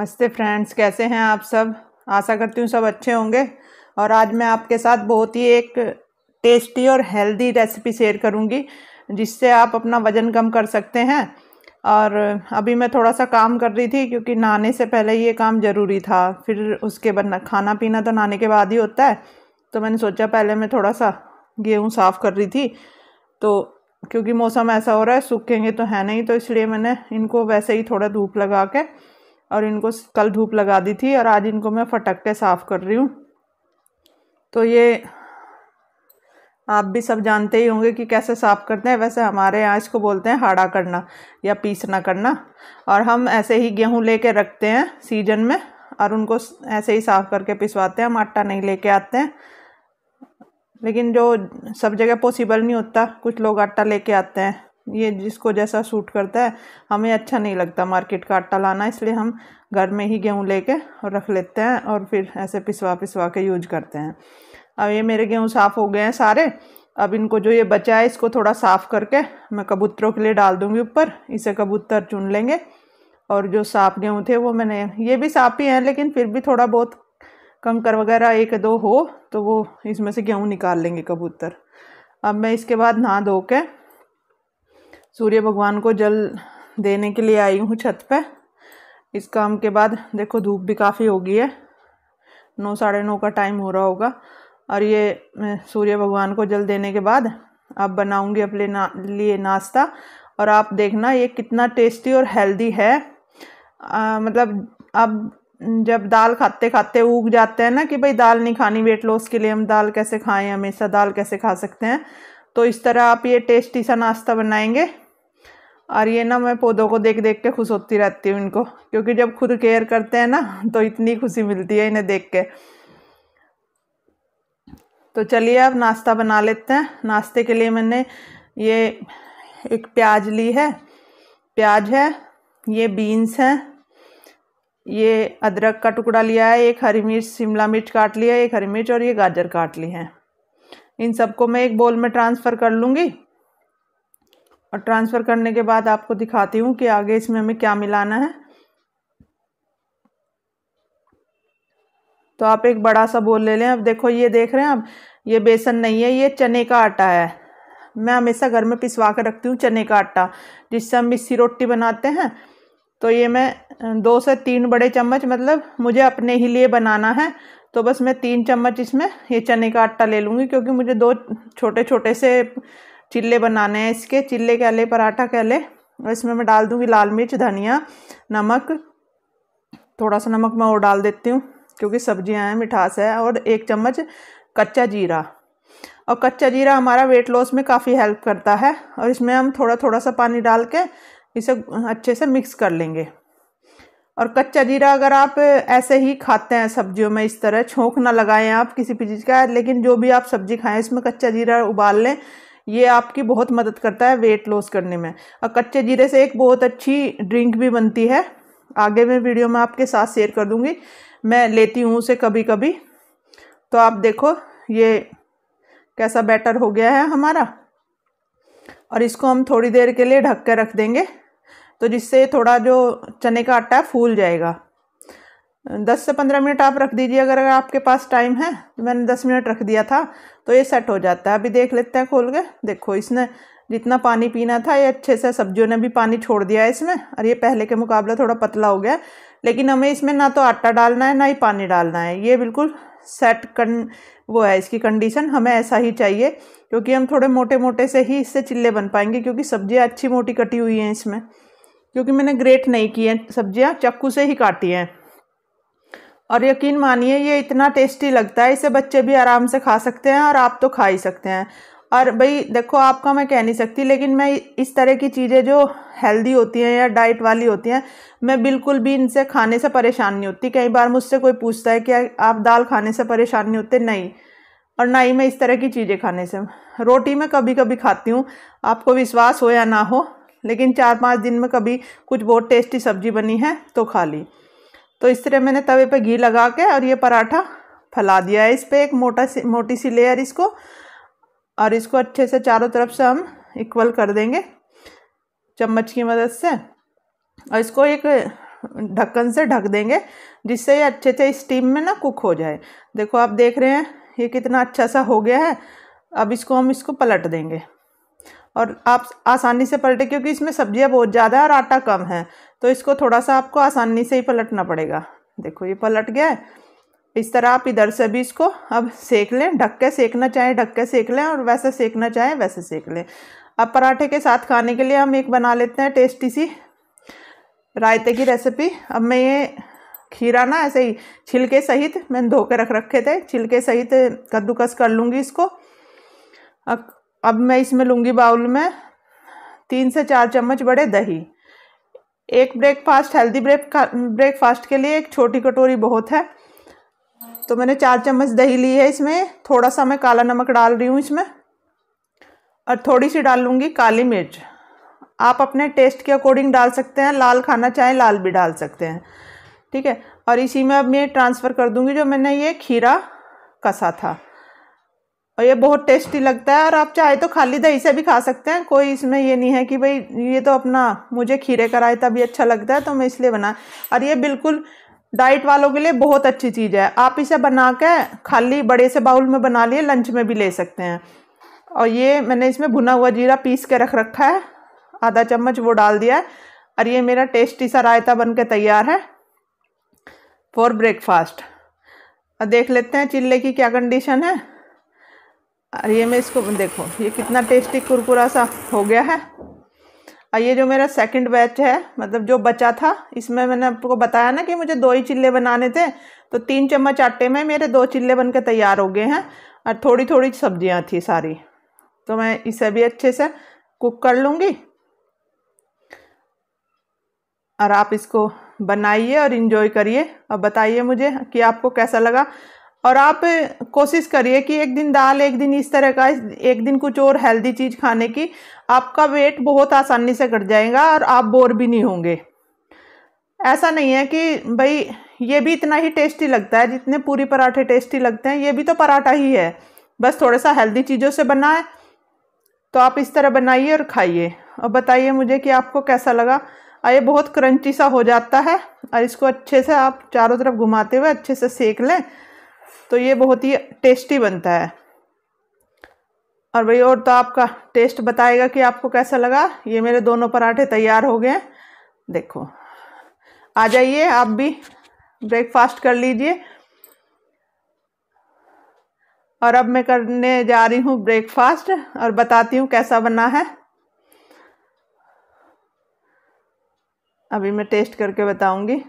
नमस्ते फ्रेंड्स कैसे हैं आप सब आशा करती हूँ सब अच्छे होंगे और आज मैं आपके साथ बहुत ही एक टेस्टी और हेल्दी रेसिपी शेयर करूँगी जिससे आप अपना वज़न कम कर सकते हैं और अभी मैं थोड़ा सा काम कर रही थी क्योंकि नहाने से पहले ये काम ज़रूरी था फिर उसके बाद खाना पीना तो नहाने के बाद ही होता है तो मैंने सोचा पहले मैं थोड़ा सा गेहूँ साफ़ कर रही थी तो क्योंकि मौसम ऐसा हो रहा है सूखेंगे तो है नहीं तो इसलिए मैंने इनको वैसे ही थोड़ा धूप लगा के और इनको कल धूप लगा दी थी और आज इनको मैं के साफ़ कर रही हूँ तो ये आप भी सब जानते ही होंगे कि कैसे साफ़ करते हैं वैसे हमारे यहाँ इसको बोलते हैं हाड़ा करना या पीसना करना और हम ऐसे ही गेहूँ ले रखते हैं सीजन में और उनको ऐसे ही साफ़ करके पिसवाते हैं हम आटा नहीं लेके आते हैं लेकिन जो सब जगह पॉसिबल नहीं होता कुछ लोग आटा लेके आते हैं ये जिसको जैसा सूट करता है हमें अच्छा नहीं लगता मार्केट का आटा लाना इसलिए हम घर में ही गेहूँ लेके और रख लेते हैं और फिर ऐसे पिसवा पिसवा के यूज करते हैं अब ये मेरे गेहूँ साफ़ हो गए हैं सारे अब इनको जो ये बचा है इसको थोड़ा साफ़ करके मैं कबूतरों के लिए डाल दूँगी ऊपर इसे कबूतर चुन लेंगे और जो साफ गेहूँ थे वो मैंने ये भी साफ ही हैं लेकिन फिर भी थोड़ा बहुत कंकर वगैरह एक दो हो तो वो इसमें से गेहूँ निकाल लेंगे कबूतर अब मैं इसके बाद नहा धो के सूर्य भगवान को जल देने के लिए आई हूँ छत पे इस काम के बाद देखो धूप भी काफ़ी हो गई है नौ साढ़े नौ का टाइम हो रहा होगा और ये मैं सूर्य भगवान को जल देने के बाद आप बनाऊंगी अपने ना लिए नाश्ता और आप देखना ये कितना टेस्टी और हेल्दी है आ, मतलब अब जब दाल खाते खाते उग जाते हैं ना कि भाई दाल नहीं खानी वेट लॉस के लिए हम दाल कैसे खाएं हमेशा दाल कैसे खा सकते हैं तो इस तरह आप ये टेस्टी सा नाश्ता बनाएंगे और ये ना मैं पौधों को देख देख के खुश होती रहती हूँ इनको क्योंकि जब खुद केयर करते हैं ना तो इतनी खुशी मिलती है इन्हें देख के तो चलिए अब नाश्ता बना लेते हैं नाश्ते के लिए मैंने ये एक प्याज ली है प्याज है ये बीन्स हैं ये अदरक का टुकड़ा लिया है एक हरी मिर्च शिमला मिर्च काट लिया है एक हरी मिर्च और ये गाजर काट ली है इन सबको मैं एक बोल में ट्रांसफ़र कर लूँगी और ट्रांसफ़र करने के बाद आपको दिखाती हूँ कि आगे इसमें हमें क्या मिलाना है तो आप एक बड़ा सा बोल ले लें अब देखो ये देख रहे हैं आप ये बेसन नहीं है ये चने का आटा है मैं हमेशा घर में पिसवा कर रखती हूँ चने का आटा जिससे हम मिस्सी रोटी बनाते हैं तो ये मैं दो से तीन बड़े चम्मच मतलब मुझे अपने ही लिए बनाना है तो बस मैं तीन चम्मच इसमें ये चने का आटा ले लूँगी क्योंकि मुझे दो छोटे छोटे से चिल्ले बनाने हैं इसके चिल्ले कह ले पराठा कह अले और इसमें मैं डाल दूँगी लाल मिर्च धनिया नमक थोड़ा सा नमक मैं और डाल देती हूँ क्योंकि सब्जियाँ हैं मिठास है और एक चम्मच कच्चा जीरा और कच्चा जीरा हमारा वेट लॉस में काफ़ी हेल्प करता है और इसमें हम थोड़ा थोड़ा सा पानी डाल के इसे अच्छे से मिक्स कर लेंगे और कच्चा जीरा अगर आप ऐसे ही खाते हैं सब्जियों में इस तरह छोंक ना लगाएं आप किसी भी चीज़ का लेकिन जो भी आप सब्जी खाएं इसमें कच्चा जीरा उबाल लें ये आपकी बहुत मदद करता है वेट लॉस करने में और कच्चे जीरे से एक बहुत अच्छी ड्रिंक भी बनती है आगे मैं वीडियो में आपके साथ शेयर कर दूँगी मैं लेती हूँ उसे कभी कभी तो आप देखो ये कैसा बैटर हो गया है हमारा और इसको हम थोड़ी देर के लिए ढक के रख देंगे तो जिससे थोड़ा जो चने का आटा है फूल जाएगा दस से पंद्रह मिनट आप रख दीजिए अगर आपके पास टाइम है तो मैंने दस मिनट रख दिया था तो ये सेट हो जाता है अभी देख लेते हैं खोल के देखो इसने जितना पानी पीना था ये अच्छे से सब्जियों ने भी पानी छोड़ दिया है इसमें और ये पहले के मुकाबला थोड़ा पतला हो गया लेकिन हमें इसमें ना तो आटा डालना है ना ही पानी डालना है ये बिल्कुल सेट कन वो है इसकी कंडीशन हमें ऐसा ही चाहिए क्योंकि हम थोड़े मोटे मोटे से ही इससे चिल्ले बन पाएंगे क्योंकि सब्जियाँ अच्छी मोटी कटी हुई हैं इसमें क्योंकि मैंने ग्रेट नहीं की हैं सब्जियाँ चक्कू से ही काटी हैं और यकीन मानिए ये इतना टेस्टी लगता है इसे बच्चे भी आराम से खा सकते हैं और आप तो खा ही सकते हैं और भाई देखो आपका मैं कह नहीं सकती लेकिन मैं इस तरह की चीज़ें जो हेल्दी होती हैं या डाइट वाली होती हैं मैं बिल्कुल भी इनसे खाने से परेशान नहीं होती कई बार मुझसे कोई पूछता है कि आप दाल खाने से परेशान नहीं होते नहीं और ना ही मैं इस तरह की चीज़ें खाने से रोटी मैं कभी कभी खाती हूँ आपको विश्वास हो या ना हो लेकिन चार पाँच दिन में कभी कुछ बहुत टेस्टी सब्जी बनी है तो खा ली तो इस तरह मैंने तवे पे घी लगा के और ये पराठा फैला दिया है इस पर एक मोटा सी मोटी सी लेयर इसको और इसको अच्छे से चारों तरफ से हम इक्वल कर देंगे चम्मच की मदद से और इसको एक ढक्कन से ढक देंगे जिससे ये अच्छे से स्टीम में ना कुक हो जाए देखो आप देख रहे हैं ये कितना अच्छा सा हो गया है अब इसको हम इसको पलट देंगे और आप आसानी से पलटे क्योंकि इसमें सब्जियां बहुत ज़्यादा है और आटा कम है तो इसको थोड़ा सा आपको आसानी से ही पलटना पड़ेगा देखो ये पलट गया है इस तरह आप इधर से भी इसको अब सेक लें ढक के सेकना चाहें ढक के सेक लें और वैसे सेकना चाहें वैसे सेक लें अब पराठे के साथ खाने के लिए हम एक बना लेते हैं टेस्टी सी रायते की रेसिपी अब मैं ये खीरा ना ऐसे ही छिलके सहित मैंने धो के रख रखे थे छिलके सहित कद्दूकस कर लूँगी इसको अब अब मैं इसमें लूँगी बाउल में तीन से चार चम्मच बड़े दही एक ब्रेकफास्ट हेल्दी ब्रेक ब्रेकफास्ट के लिए एक छोटी कटोरी बहुत है तो मैंने चार चम्मच दही ली है इसमें थोड़ा सा मैं काला नमक डाल रही हूँ इसमें और थोड़ी सी डाल लूँगी काली मिर्च आप अपने टेस्ट के अकॉर्डिंग डाल सकते हैं लाल खाना चाहें लाल भी डाल सकते हैं ठीक है और इसी में अब मैं ट्रांसफ़र कर दूँगी जो मैंने ये खीरा कसा था और ये बहुत टेस्टी लगता है और आप चाहे तो खाली दही से भी खा सकते हैं कोई इसमें ये नहीं है कि भाई ये तो अपना मुझे खीरे का रायता भी अच्छा लगता है तो मैं इसलिए बना और ये बिल्कुल डाइट वालों के लिए बहुत अच्छी चीज़ है आप इसे बना के खाली बड़े से बाउल में बना लिए लंच में भी ले सकते हैं और ये मैंने इसमें भुना हुआ जीरा पीस के रख रखा है आधा चम्मच वो डाल दिया है और ये मेरा टेस्टी सा रायता बन के तैयार है फॉर ब्रेकफास्ट और देख लेते हैं चिल्ले की क्या कंडीशन है ये मैं इसको देखो ये कितना टेस्टी कुरकुरा सा हो गया है और ये जो मेरा सेकंड बैच है मतलब जो बचा था इसमें मैंने आपको बताया ना कि मुझे दो ही चिल्ले बनाने थे तो तीन चम्मच आटे में मेरे दो चिल्ले बन के तैयार हो गए हैं और थोड़ी थोड़ी सब्जियां थी सारी तो मैं इसे भी अच्छे से कुक कर लूँगी और आप इसको बनाइए और इन्जॉय करिए और बताइए मुझे कि आपको कैसा लगा और आप कोशिश करिए कि एक दिन दाल एक दिन इस तरह का एक दिन कुछ और हेल्दी चीज़ खाने की आपका वेट बहुत आसानी से कट जाएगा और आप बोर भी नहीं होंगे ऐसा नहीं है कि भाई ये भी इतना ही टेस्टी लगता है जितने पूरी पराठे टेस्टी लगते हैं ये भी तो पराठा ही है बस थोड़ा सा हेल्दी चीज़ों से बना है तो आप इस तरह बनाइए और खाइए और बताइए मुझे कि आपको कैसा लगा और ये बहुत क्रंची सा हो जाता है और इसको अच्छे से आप चारों तरफ घुमाते हुए अच्छे से सेक लें तो ये बहुत ही टेस्टी बनता है और भाई और तो आपका टेस्ट बताएगा कि आपको कैसा लगा ये मेरे दोनों पराठे तैयार हो गए देखो आ जाइए आप भी ब्रेकफास्ट कर लीजिए और अब मैं करने जा रही हूँ ब्रेकफास्ट और बताती हूँ कैसा बना है अभी मैं टेस्ट करके बताऊँगी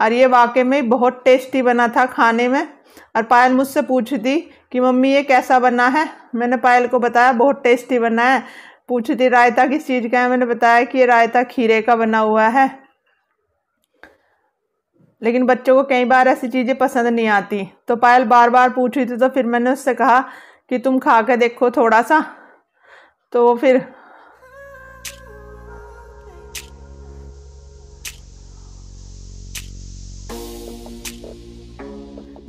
और ये वाकई में बहुत टेस्टी बना था खाने में और पायल मुझसे पूछती थी कि मम्मी ये कैसा बना है मैंने पायल को बताया बहुत टेस्टी बना है पूछती थी रायता किस चीज़ का है मैंने बताया कि ये रायता खीरे का बना हुआ है लेकिन बच्चों को कई बार ऐसी चीज़ें पसंद नहीं आती तो पायल बार बार पूछ रही थी तो फिर मैंने उससे कहा कि तुम खा के देखो थोड़ा सा तो वो फिर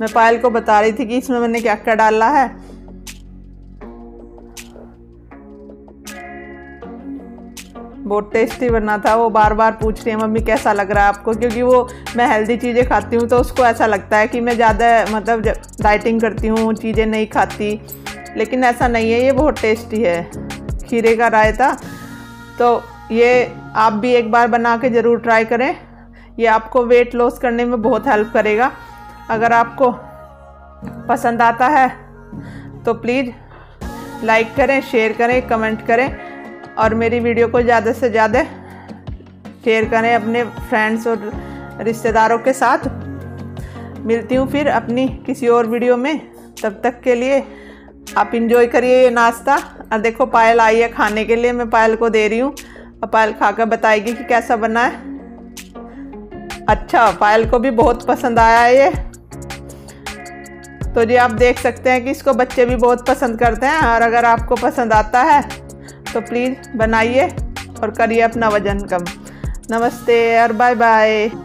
मैं पायल को बता रही थी कि इसमें मैंने क्या क्या डाला है बहुत टेस्टी बना था वो बार बार पूछ रही है मम्मी कैसा लग रहा है आपको क्योंकि वो मैं हेल्दी चीज़ें खाती हूँ तो उसको ऐसा लगता है कि मैं ज़्यादा मतलब डाइटिंग करती हूँ चीज़ें नहीं खाती लेकिन ऐसा नहीं है ये बहुत टेस्टी है खीरे का रायता तो ये आप भी एक बार बना के ज़रूर ट्राई करें ये आपको वेट लॉस करने में बहुत हेल्प करेगा अगर आपको पसंद आता है तो प्लीज़ लाइक करें शेयर करें कमेंट करें और मेरी वीडियो को ज़्यादा से ज़्यादा शेयर करें अपने फ्रेंड्स और रिश्तेदारों के साथ मिलती हूँ फिर अपनी किसी और वीडियो में तब तक के लिए आप इंजॉय करिए ये नाश्ता और देखो पायल आई है खाने के लिए मैं पायल को दे रही हूँ और पायल खाकर बताएगी कि कैसा बना है अच्छा पायल को भी बहुत पसंद आया है ये तो ये आप देख सकते हैं कि इसको बच्चे भी बहुत पसंद करते हैं और अगर आपको पसंद आता है तो प्लीज़ बनाइए और करिए अपना वज़न कम नमस्ते और बाय बाय